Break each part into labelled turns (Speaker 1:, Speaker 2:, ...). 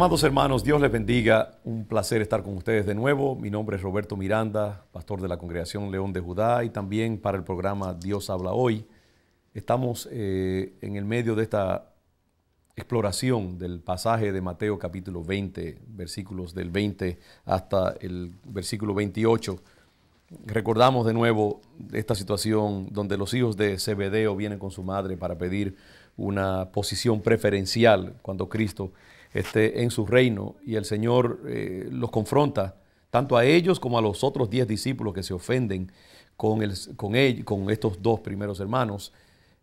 Speaker 1: Amados hermanos, Dios les bendiga. Un placer estar con ustedes de nuevo. Mi nombre es Roberto Miranda, pastor de la Congregación León de Judá y también para el programa Dios habla hoy. Estamos eh, en el medio de esta exploración del pasaje de Mateo capítulo 20, versículos del 20 hasta el versículo 28. Recordamos de nuevo esta situación donde los hijos de Zebedeo vienen con su madre para pedir una posición preferencial cuando Cristo este, en su reino y el Señor eh, los confronta, tanto a ellos como a los otros diez discípulos que se ofenden con, el, con, con estos dos primeros hermanos.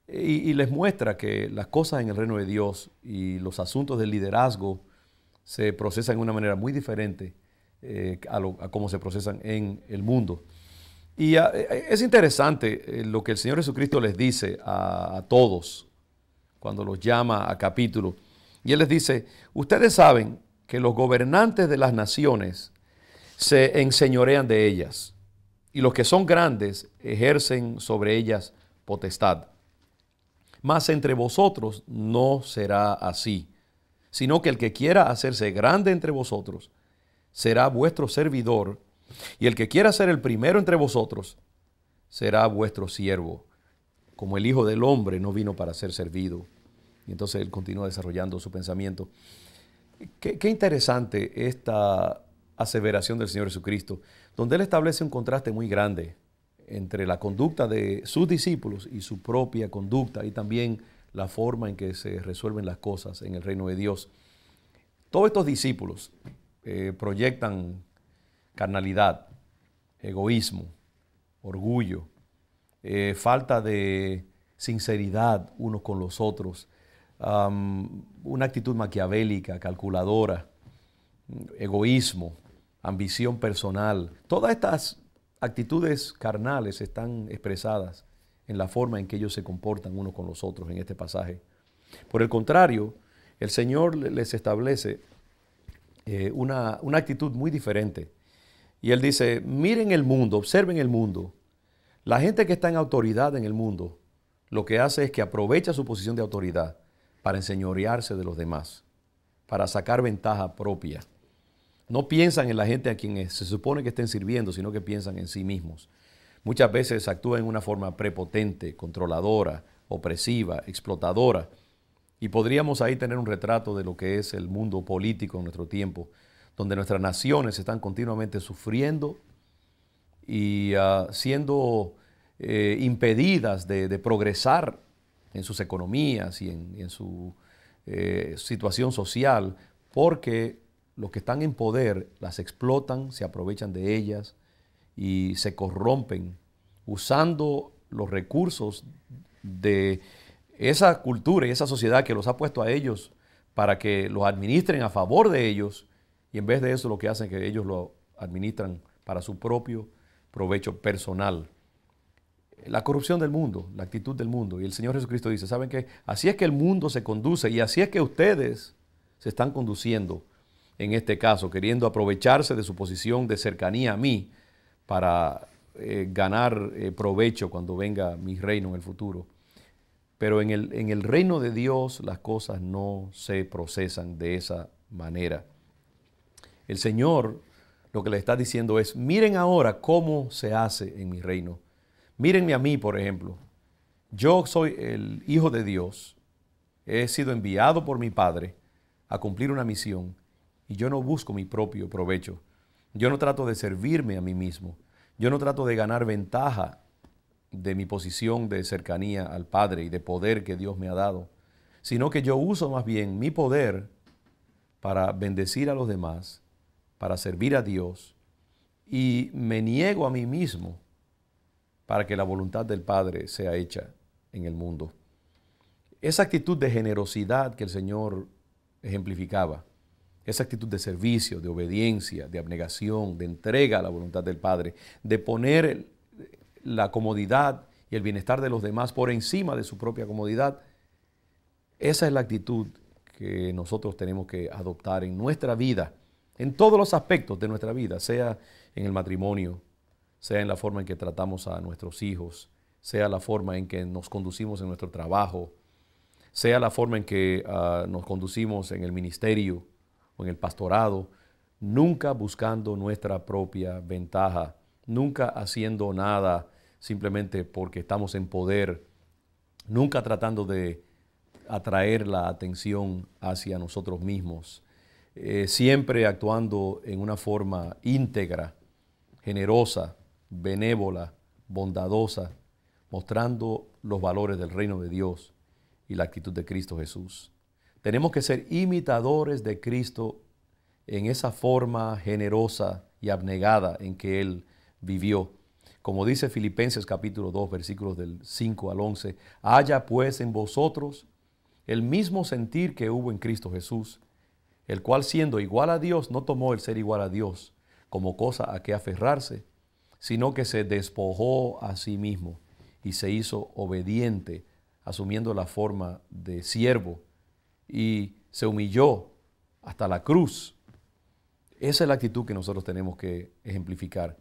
Speaker 1: Y, les muestra que las cosas en el reino de Dios y los asuntos del liderazgo se procesan de una manera muy diferente eh, a, lo, cómo se procesan en el mundo. Y ah, eh, es interesante lo que el Señor Jesucristo les dice a, a todos cuando los llama a capítulo. Y él les dice, ustedes saben que los gobernantes de las naciones se enseñorean de ellas y los que son grandes ejercen sobre ellas potestad. Mas entre vosotros no será así, sino que el que quiera hacerse grande entre vosotros será vuestro servidor, y el que quiera ser el primero entre vosotros será vuestro siervo, como el Hijo del Hombre no vino para ser servido, y entonces él continúa desarrollando su pensamiento. Qué, interesante esta aseveración del Señor Jesucristo, donde él establece un contraste muy grande entre la conducta de sus discípulos y su propia conducta y también la forma en que se resuelven las cosas en el reino de Dios. Todos estos discípulos eh, proyectan carnalidad, egoísmo, orgullo, eh, falta de sinceridad unos con los otros, una actitud maquiavélica, calculadora, egoísmo, ambición personal. Todas estas actitudes carnales están expresadas en la forma en que ellos se comportan unos con los otros en este pasaje. Por el contrario, el Señor les establece eh, una, una actitud muy diferente. Y Él dice, miren el mundo, observen el mundo. La gente que está en autoridad en el mundo, lo que hace es que aprovecha su posición de autoridad para enseñorearse de los demás, para sacar ventaja propia. No piensan en la gente a quien se supone que estén sirviendo, sino que piensan en sí mismos. Muchas veces actúan en una forma prepotente, controladora, opresiva, explotadora. Y podríamos ahí tener un retrato de lo que es el mundo político en nuestro tiempo, donde nuestras naciones están continuamente sufriendo y ah, siendo eh, impedidas de progresar en sus economías y en, su eh, situación social, porque los que están en poder las explotan, se aprovechan de ellas y se corrompen usando los recursos de esa cultura y esa sociedad que los ha puesto a ellos para que los administren a favor de ellos y en vez de eso lo que hacen es que ellos lo administran para su propio provecho personal la corrupción del mundo, la actitud del mundo. Y el Señor Jesucristo dice, ¿saben qué? Así es que el mundo se conduce y así es que ustedes se están conduciendo en este caso, queriendo aprovecharse de su posición de cercanía a mí para eh, ganar eh, provecho cuando venga mi reino en el futuro. Pero en el reino de Dios las cosas no se procesan de esa manera. El Señor lo que le está diciendo es, miren ahora cómo se hace en mi reino Mírenme a mí, por ejemplo. Yo soy el Hijo de Dios. He sido enviado por mi Padre a cumplir una misión y yo no busco mi propio provecho. Yo no trato de servirme a mí mismo. Yo no trato de ganar ventaja de mi posición de cercanía al Padre y de poder que Dios me ha dado, sino que yo uso más bien mi poder para bendecir a los demás, para servir a Dios y me niego a mí mismo para que la voluntad del Padre sea hecha en el mundo. Esa actitud de generosidad que el Señor ejemplificaba, esa actitud de servicio, de obediencia, de abnegación, de entrega a la voluntad del Padre, de poner la comodidad y el bienestar de los demás por encima de su propia comodidad, esa es la actitud que nosotros tenemos que adoptar en nuestra vida, en todos los aspectos de nuestra vida, sea en el matrimonio, sea en la forma en que tratamos a nuestros hijos, sea la forma en que nos conducimos en nuestro trabajo, sea la forma en que ah, nos conducimos en el ministerio o en el pastorado, nunca buscando nuestra propia ventaja, nunca haciendo nada simplemente porque estamos en poder, nunca tratando de atraer la atención hacia nosotros mismos, eh, siempre actuando en una forma íntegra, generosa, benévola, bondadosa, mostrando los valores del reino de Dios y la actitud de Cristo Jesús. Tenemos que ser imitadores de Cristo en esa forma generosa y abnegada en que Él vivió. Como dice Filipenses capítulo 2, versículos del 5 al 11, haya pues en vosotros el mismo sentir que hubo en Cristo Jesús, el cual siendo igual a Dios, no tomó el ser igual a Dios como cosa a que aferrarse, sino que se despojó a sí mismo y se hizo obediente, asumiendo la forma de siervo, y se humilló hasta la cruz. Esa es la actitud que nosotros tenemos que ejemplificar.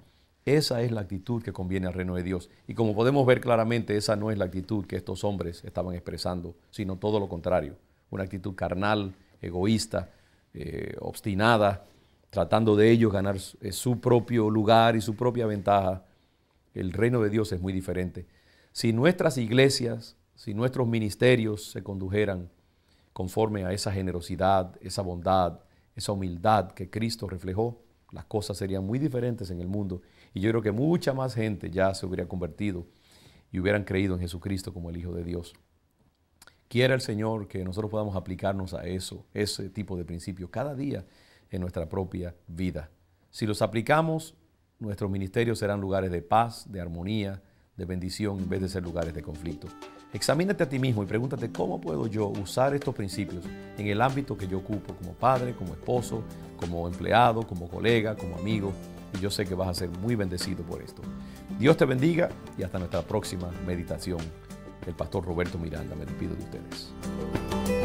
Speaker 1: Esa es la actitud que conviene al reino de Dios. Y como podemos ver claramente, esa no es la actitud que estos hombres estaban expresando, sino todo lo contrario. Una actitud carnal, egoísta, eh, obstinada, tratando de ellos ganar eh, su propio lugar y su propia ventaja. El reino de Dios es muy diferente. Si nuestras iglesias, si nuestros ministerios se condujeran conforme a esa generosidad, esa bondad, esa humildad que Cristo reflejó, las cosas serían muy diferentes en el mundo. Y yo creo que mucha más gente ya se hubiera convertido y hubieran creído en Jesucristo como el Hijo de Dios. Quiera el Señor que nosotros podamos aplicarnos a eso, ese tipo de principios cada día en nuestra propia vida. Si los aplicamos, nuestros ministerios serán lugares de paz, de armonía, de bendición, en vez de ser lugares de conflicto. Examínate a ti mismo y pregúntate cómo puedo yo usar estos principios en el ámbito que yo ocupo, como padre, como esposo, como empleado, como colega, como amigo. Y yo sé que vas a ser muy bendecido por esto. Dios te bendiga y hasta nuestra próxima meditación. El pastor Roberto Miranda, me despido de ustedes.